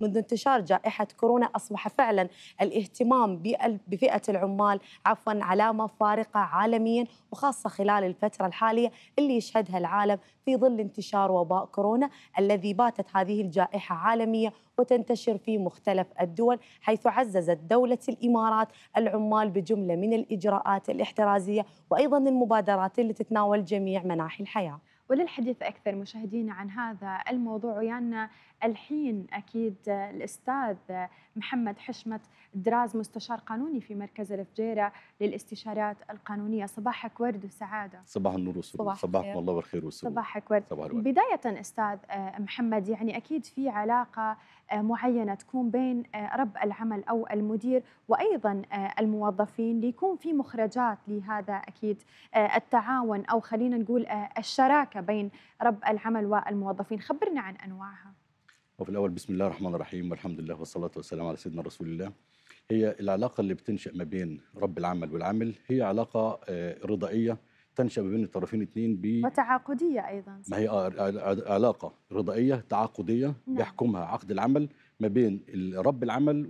منذ انتشار جائحة كورونا أصبح فعلا الاهتمام بفئة العمال عفوا علامة فارقة عالميا وخاصة خلال الفترة الحالية اللي يشهدها العالم في ظل انتشار وباء كورونا الذي باتت هذه الجائحة عالمية وتنتشر في مختلف الدول حيث عززت دولة الإمارات العمال بجملة من الإجراءات الاحترازية وأيضا المبادرات اللي تتناول جميع مناحي الحياة وللحديث أكثر مشاهدينا عن هذا الموضوع ويانا الحين اكيد الاستاذ محمد حشمت دراز مستشار قانوني في مركز الفجيره للاستشارات القانونيه صباحك ورد وسعاده صباح النور والسرور صباحكم الله بالخير والسرور صباحك ورد صباح الورد. بدايه استاذ محمد يعني اكيد في علاقه معينه تكون بين رب العمل او المدير وايضا الموظفين ليكون في مخرجات لهذا اكيد التعاون او خلينا نقول الشراكه بين رب العمل والموظفين خبرنا عن انواعها وفي الأول بسم الله الرحمن الرحيم والحمد لله والصلاة والسلام على سيدنا رسول الله هي العلاقة اللي بتنشأ ما بين رب العمل والعامل هي علاقة آه، رضائية تنشأ ما بين الطرفين اثنين ب وتعاقدية أيضا ما هي آه، آه، علاقة رضائية تعاقدية نعم. بيحكمها عقد العمل ما بين رب العمل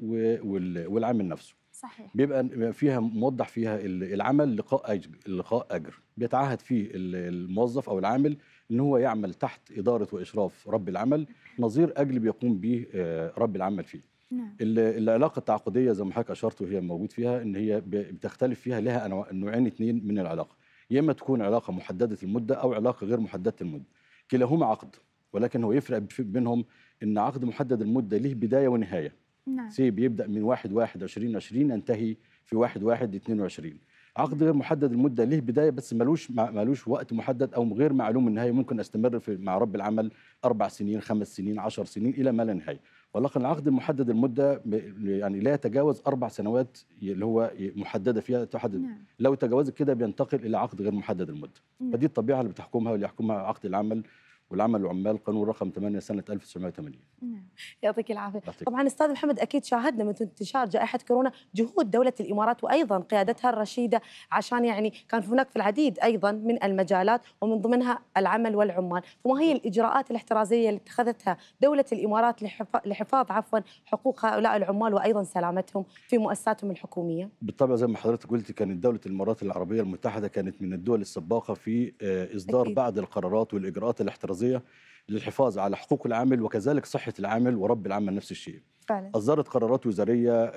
والعامل نفسه صحيح بيبقى فيها موضح فيها العمل لقاء اجر لقاء اجر بيتعهد فيه الموظف او العامل ان هو يعمل تحت اداره واشراف رب العمل نظير اجل بيقوم به آه، رب العمل فيه نعم. العلاقه التعاقديه زي ما حضرتك اشرت وهي موجود فيها ان هي بتختلف فيها لها نوعين اثنين من العلاقه يا اما تكون علاقه محدده المده او علاقه غير محدده المده كلاهما عقد ولكن هو يفرق بينهم ان عقد محدد المده ليه بدايه ونهايه نعم. سي بيبدا من 1 1 2020 ينتهي في 1 1 22 عقد غير محدد المده ليه بدايه بس ملوش ملوش وقت محدد او غير معلوم النهايه ممكن استمر في مع رب العمل اربع سنين خمس سنين عشر سنين الى ما لا نهايه ولكن العقد المحدد المده يعني لا يتجاوز اربع سنوات اللي هو محدده فيها تحدد نعم. لو تجاوزت كده بينتقل الى عقد غير محدد المده نعم. فدي الطبيعه اللي بتحكمها واللي يحكمها عقد العمل والعمل العمال قانون رقم 8 سنه 1980 نعم. يعطيك العافيه طبعا استاذ محمد اكيد شاهدنا من انتشار جائحه كورونا جهود دوله الامارات وايضا قيادتها الرشيده عشان يعني كان هناك في العديد ايضا من المجالات ومن ضمنها العمل والعمال فما هي الاجراءات الاحترازيه اللي اتخذتها دوله الامارات لحفاظ عفوا حقوق هؤلاء العمال وايضا سلامتهم في مؤسساتهم الحكوميه بالطبع زي ما حضرتك قلتي كانت دوله الامارات العربيه المتحده كانت من الدول السباقه في آه، اصدار أكيد. بعض القرارات والاجراءات الاحترازيه المركزيه للحفاظ على حقوق العامل وكذلك صحه العامل ورب العمل نفس الشيء فعلا. أصدرت قرارات وزارية آه،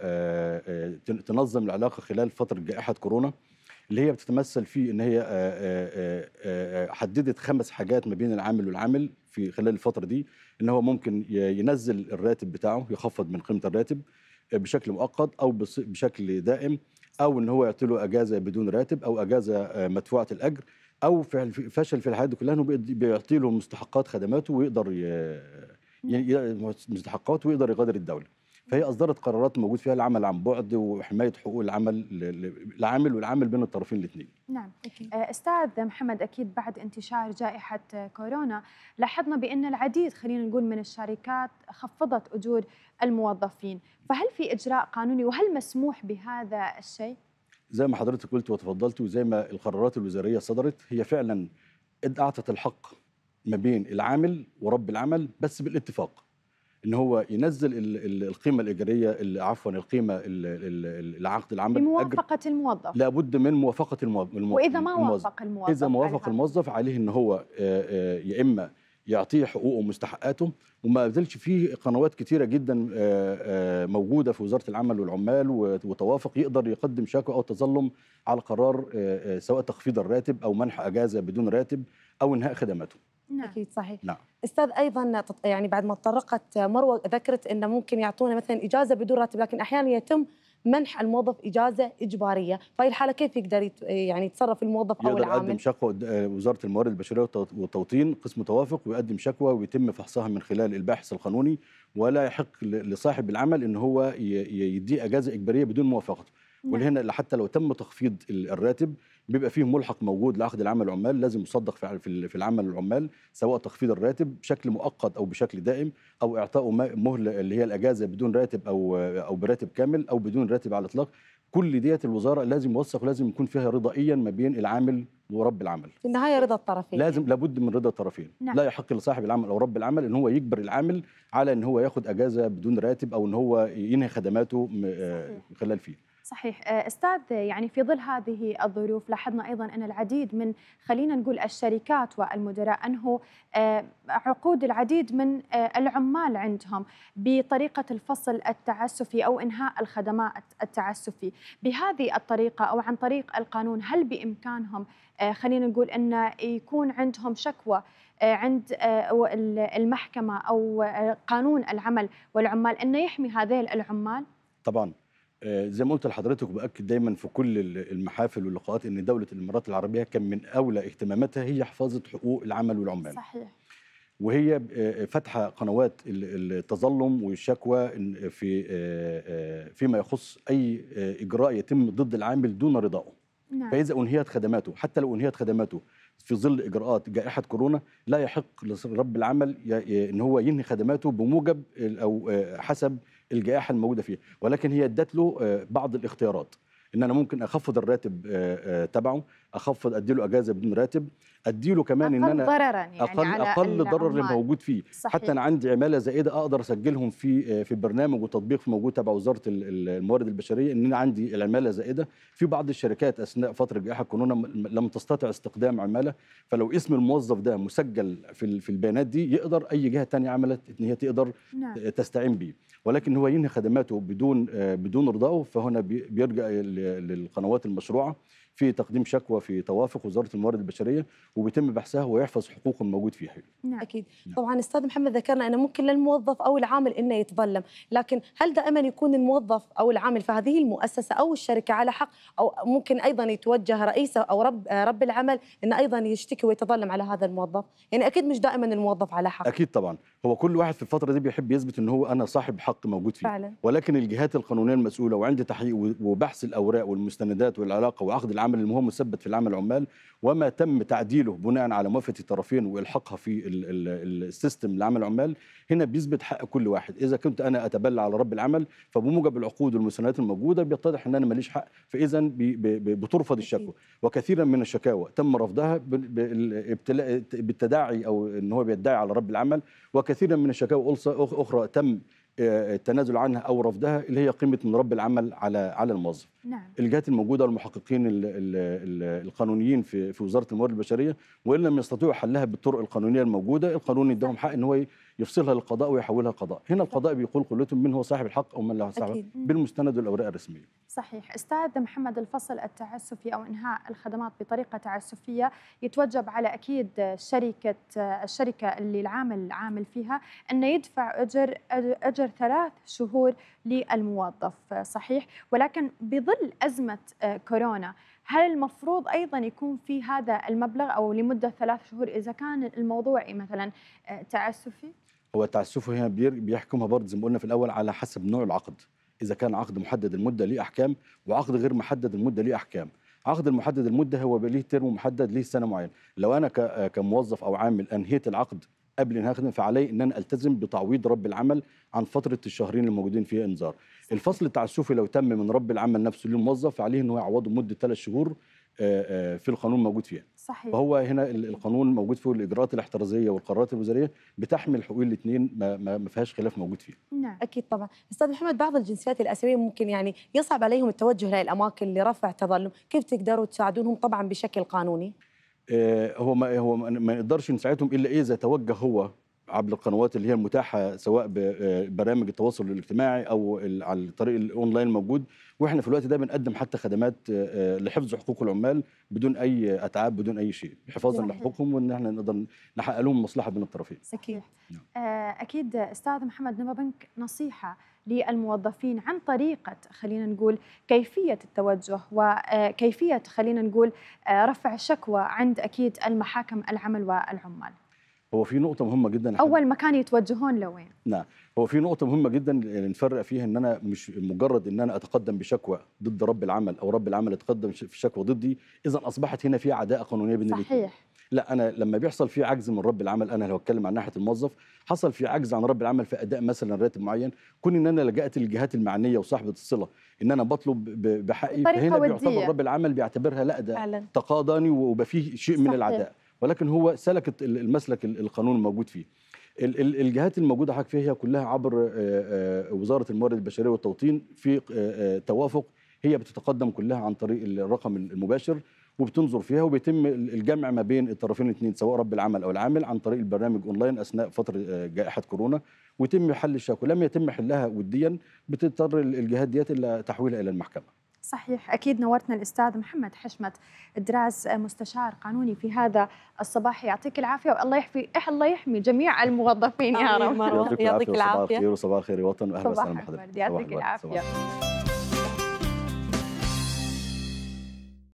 آه، آه، تنظم العلاقة خلال فترة جائحة كورونا اللي هي بتتمثل في ان هي حددت خمس حاجات ما بين العامل والعامل في خلال الفتره دي ان هو ممكن ينزل الراتب بتاعه يخفض من قيمه الراتب بشكل مؤقت او بشكل دائم او ان هو يعطي له اجازه بدون راتب او اجازه مدفوعه الاجر او فشل في الحياه دي كلها انه بيعطي له مستحقات خدماته ويقدر مستحقاته ويقدر يغادر الدوله فهي اصدرت قرارات موجود فيها العمل عن بعد وحمايه حقوق العمل العامل والعامل بين الطرفين الاثنين نعم أكيد. آه، استاذ محمد اكيد بعد انتشار جائحه كورونا لاحظنا بان العديد خلينا نقول من الشركات خفضت اجور الموظفين فهل في اجراء قانوني وهل مسموح بهذا الشيء زي ما حضرتك قلت وتفضلت وزي ما القرارات الوزاريه صدرت هي فعلا اعطت الحق ما بين العامل ورب العمل بس بالاتفاق ان هو ينزل القيمه الايجاريه عفوا القيمه العقد العمل بموافقه الموظف لابد من موافقه الموظف واذا ما وافق الموظف اذا ما وافق الموظف عليه ان هو آه، آه، يا اما يعطيه حقوقه ومستحقاته وما بذلش فيه قنوات كثيره جدا آه، آه، موجوده في وزاره العمل والعمال وتوافق يقدر يقدم شكوى او تظلم على قرار آه، سواء تخفيض الراتب او منح اجازه بدون راتب او انهاء خدماته نعم. اكيد صحيح نعم. استاذ ايضا يعني بعد ما تطرقت مروه ذكرت انه ممكن يعطونا مثلا اجازه بدون راتب لكن احيانا يتم منح الموظف اجازه اجباريه في الحاله كيف يقدر يعني يتصرف الموظف او العامل يقدم شكوى وزاره الموارد البشريه والتوطين قسم توافق ويقدم شكوى ويتم فحصها من خلال الباحث القانوني ولا يحق لصاحب العمل ان هو يديه اجازه اجباريه بدون موافقته نعم. هنا حتى لو تم تخفيض الراتب بيبقى فيه ملحق موجود لعقد العمل العمال لازم يصدق في العمل العمال سواء تخفيض الراتب بشكل مؤقت او بشكل دائم او اعطائه مهله اللي هي الاجازه بدون راتب او او براتب كامل او بدون راتب على الاطلاق كل ديت الوزاره لازم يوثق ولازم يكون فيها رضائيا ما بين العامل ورب العمل في النهايه رضا الطرفين لازم لابد من رضا الطرفين نعم. لا يحق لصاحب العمل او رب العمل ان هو يجبر العامل على ان هو ياخد اجازه بدون راتب او ان هو ينهي خدماته آه، خلال فيه صحيح آه، استاذ يعني في ظل هذه الظروف لاحظنا ايضا ان العديد من خلينا نقول الشركات والمدراء انهوا آه، عقود العديد من آه، العمال عندهم بطريقه الفصل التعسفي او انهاء الخدمات التعسفي بهذه الطريقه او عن طريق القانون هل بامكانهم خلينا نقول ان يكون عندهم شكوى عند المحكمه او قانون العمل والعمال انه يحمي هذيل العمال طبعا آه، زي ما قلت لحضرتك وباكد دايما في كل المحافل واللقاءات ان دوله الامارات العربيه كان من اولى اهتماماتها هي حفاظه حقوق العمل والعمال صحيح وهي آه، آه، فاتحه قنوات التظلم والشكوى في فيما يخص اي اجراء يتم ضد العامل دون رضائه نعم. فاذا انهيت خدماته حتى لو انهيت خدماته في ظل اجراءات جائحه كورونا لا يحق لرب العمل ان هو ينهي خدماته بموجب او حسب الجائحه الموجوده فيه ولكن هي ادت له آه، بعض الاختيارات ان انا ممكن اخفض الراتب آه، آه، تبعه اخفض ادي له اجازه بدون راتب ادي له كمان ان انا ضررا يعني اقل على اقل ضرر اللي موجود فيه صحيح. حتى انا عندي عماله زائده اقدر اسجلهم في في برنامج وتطبيق في موجود تبع وزاره الموارد البشريه ان انا عندي العماله زائده في بعض الشركات اثناء فتره جائحه كورونا لم تستطع استخدام عماله فلو اسم الموظف ده مسجل في في البيانات دي يقدر اي جهه ثانيه عملت ان هي تقدر نعم. تستعين بيه ولكن هو ينهي خدماته بدون آه، بدون رضاه فهنا بيرجع للقنوات المشروعه في تقديم شكوى في توافق وزاره الموارد البشريه وبيتم بحثها ويحفظ حقوقه الموجود فيها نعم. نعم اكيد نعم. طبعا استاذ محمد ذكرنا انه ممكن للموظف او العامل انه يتظلم لكن هل دائما يكون الموظف او العامل في هذه المؤسسه او الشركه على حق او ممكن ايضا يتوجه رئيسه او رب رب العمل انه ايضا يشتكي ويتظلم على هذا الموظف يعني اكيد مش دائما الموظف على حق اكيد طبعا هو كل واحد في الفتره دي بيحب يثبت ان هو انا صاحب حق موجود فيه فعلا. ولكن الجهات القانونيه المسؤوله وعند تحقيق وبحث الاوراق والمستندات والعلاقه وعقد العمل المهم مثبت في العمل العمال وما تم تعديله بناء على موافقه الطرفين والحاقها في السيستم لعمل العمال هنا بيثبت حق كل واحد اذا كنت انا اتبلى على رب العمل فبموجب العقود والمساندات الموجوده بيتضح ان انا ماليش حق فاذا بترفض الشكوى وكثيرا من الشكاوى تم رفضها بالتداعي او ان هو بيدعي على رب العمل وكثيرا من الشكاوى اخرى تم آه، التنازل عنها او رفضها اللي هي قيمه من رب العمل على على الموظف نعم. الجهات الموجوده والمحققين القانونيين في في وزاره الموارد البشريه وان لم يستطيعوا حلها بالطرق القانونيه الموجوده القانون يديهم حق ان هو يفصلها للقضاء ويحولها قضاء هنا القضاء بيقول قلتهم من هو صاحب الحق او من له صاحب بالمستند والاوراق الرسميه صحيح استاذ محمد الفصل التعسفي او انهاء الخدمات بطريقه تعسفيه يتوجب على اكيد شركه الشركه اللي العامل عامل فيها انه يدفع اجر اجر ثلاث شهور للموظف صحيح ولكن ظل أزمة آه، كورونا هل المفروض أيضا يكون في هذا المبلغ أو لمدة ثلاث شهور إذا كان الموضوع مثلا آه، تعسفي؟ هو التعسف هنا بيحكمها برضه زي ما قلنا في الأول على حسب نوع العقد إذا كان عقد محدد المدة ليه أحكام وعقد غير محدد المدة ليه أحكام عقد المحدد المدة هو ليه ترم محدد ليه سنة معينة لو أنا آه، كموظف أو عامل أنهيت العقد قبل أن أخدم فعلي ان انا التزم بتعويض رب العمل عن فتره الشهرين الموجودين فيها انذار الفصل التعسفي لو تم من رب العمل نفسه للموظف عليه انه يعوضه مده ثلاث شهور آه، آه، في القانون موجود فيها صحيح. فهو هنا القانون موجود فيه الاجراءات الاحترازيه والقرارات الوزاريه بتحمل حقوق الاثنين ما, ما فيهاش خلاف موجود فيها نعم اكيد طبعا استاذ محمد بعض الجنسيات الاسيويه ممكن يعني يصعب عليهم التوجه للاماكن لرفع تظلم كيف تقدروا تساعدونهم طبعا بشكل قانوني آه، هو ما هو ما نقدرش نساعدهم الا اذا توجه هو عبر القنوات اللي هي المتاحه سواء ببرامج آه، التواصل الاجتماعي او على الطريق الاونلاين موجود واحنا في الوقت ده بنقدم حتى خدمات آه، آه، لحفظ حقوق العمال بدون اي اتعاب بدون اي شيء حفاظا لحقوقهم وان احنا نقدر نحقق لهم مصلحه بين الطرفين. صحيح. نعم. اكيد استاذ محمد بنك نصيحه للموظفين عن طريقة خلينا نقول كيفية التوجه وكيفية خلينا نقول رفع الشكوى عند أكيد المحاكم العمل والعمال هو في نقطه مهمه جدا اول مكان يتوجهون لوين نعم هو في نقطه مهمه جدا نفرق فيها ان انا مش مجرد ان انا اتقدم بشكوى ضد رب العمل او رب العمل يتقدم في شكوى ضدي اذا اصبحت هنا في عداءه قانونيه بين صحيح لا انا لما بيحصل في عجز من رب العمل انا لو اتكلم عن ناحيه الموظف حصل في عجز عن رب العمل في اداء مثلا راتب معين كون ان انا لجات للجهات المعنيه وصاحبه الصله ان انا بطلب بحقي فهنا ودية. بيعتبر رب العمل بيعتبرها لا ده تقاضاني وبفيه شيء صحيح. من العداء ولكن هو سلك المسلك القانون الموجود فيه الجهات الموجوده حق فيها كلها عبر آه، آه، وزاره الموارد البشريه والتوطين في آه، توافق هي بتتقدم كلها عن طريق الرقم المباشر وبتنظر فيها وبيتم الجمع ما بين الطرفين الاثنين سواء رب العمل او العامل عن طريق البرنامج اونلاين اثناء فتره جائحه كورونا ويتم حل الشكوى لم يتم حلها وديا بتضطر الجهات ديت الى تحويلها الى المحكمه صحيح أكيد نورتنا الأستاذ محمد حشمت الدراس مستشار قانوني في هذا الصباح يعطيك العافية والله يحفي الله يحمي جميع الموظفين يا رب يعطيك العافية صباح الخير وصباح الخير وطن وأهلا وسهلا بحضرتك يعطيك العافية